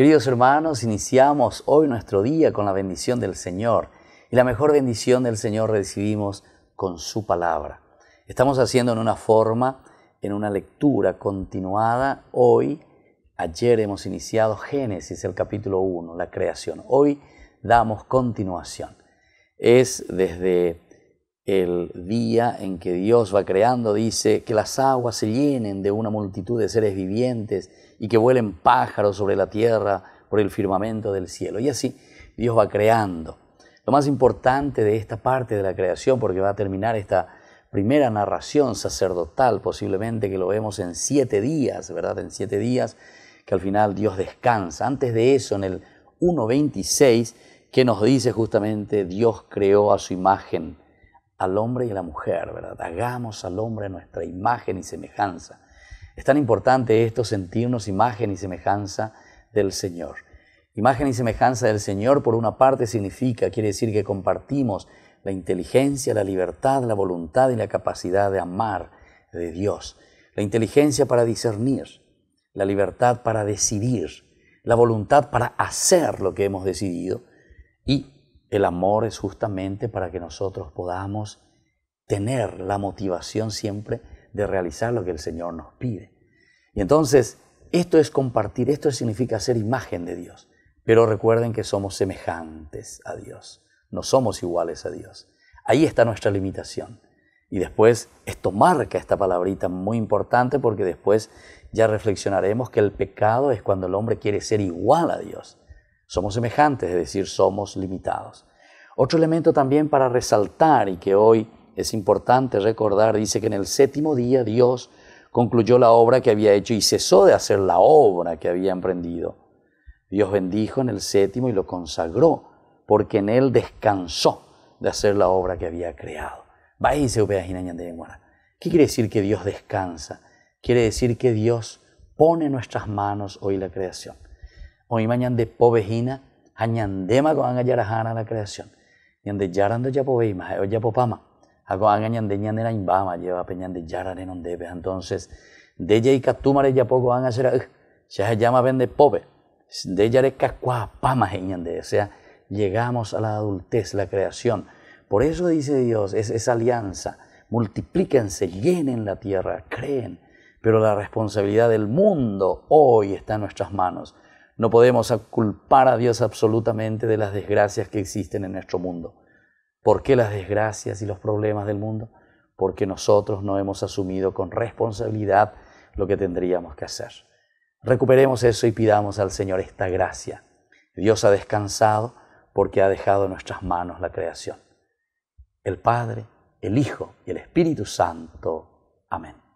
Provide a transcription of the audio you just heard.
Queridos hermanos, iniciamos hoy nuestro día con la bendición del Señor. Y la mejor bendición del Señor recibimos con su palabra. Estamos haciendo en una forma, en una lectura continuada. Hoy, ayer hemos iniciado Génesis, el capítulo 1, la creación. Hoy damos continuación. Es desde el día en que Dios va creando, dice que las aguas se llenen de una multitud de seres vivientes y que vuelen pájaros sobre la tierra por el firmamento del cielo. Y así Dios va creando. Lo más importante de esta parte de la creación, porque va a terminar esta primera narración sacerdotal, posiblemente que lo vemos en siete días, ¿verdad? En siete días que al final Dios descansa. Antes de eso, en el 1.26, que nos dice justamente Dios creó a su imagen al hombre y a la mujer, ¿verdad? Hagamos al hombre nuestra imagen y semejanza. Es tan importante esto, sentirnos imagen y semejanza del Señor. Imagen y semejanza del Señor, por una parte, significa, quiere decir que compartimos la inteligencia, la libertad, la voluntad y la capacidad de amar de Dios. La inteligencia para discernir, la libertad para decidir, la voluntad para hacer lo que hemos decidido y el amor es justamente para que nosotros podamos tener la motivación siempre de realizar lo que el Señor nos pide. Y entonces, esto es compartir, esto significa ser imagen de Dios. Pero recuerden que somos semejantes a Dios, no somos iguales a Dios. Ahí está nuestra limitación. Y después esto marca esta palabrita muy importante porque después ya reflexionaremos que el pecado es cuando el hombre quiere ser igual a Dios. Somos semejantes, es decir, somos limitados. Otro elemento también para resaltar y que hoy es importante recordar, dice que en el séptimo día Dios concluyó la obra que había hecho y cesó de hacer la obra que había emprendido. Dios bendijo en el séptimo y lo consagró, porque en él descansó de hacer la obra que había creado. ¿Qué quiere decir que Dios descansa? Quiere decir que Dios pone en nuestras manos hoy la creación hoy mañana de povejina, añandema con yarajana la creación. Y ande yaran de yapoveima, yapopama, anga ñande ñanera imbama, lleva peñan de yaran en ondebe. Entonces, de ya y catumare yapoco anga a se llama vende pobe, de de cascua, pama, de O sea, llegamos a la adultez, la creación. Por eso dice Dios, es esa alianza, multiplíquense, llenen la tierra, creen. Pero la responsabilidad del mundo hoy está en nuestras manos. No podemos culpar a Dios absolutamente de las desgracias que existen en nuestro mundo. ¿Por qué las desgracias y los problemas del mundo? Porque nosotros no hemos asumido con responsabilidad lo que tendríamos que hacer. Recuperemos eso y pidamos al Señor esta gracia. Dios ha descansado porque ha dejado en nuestras manos la creación. El Padre, el Hijo y el Espíritu Santo. Amén.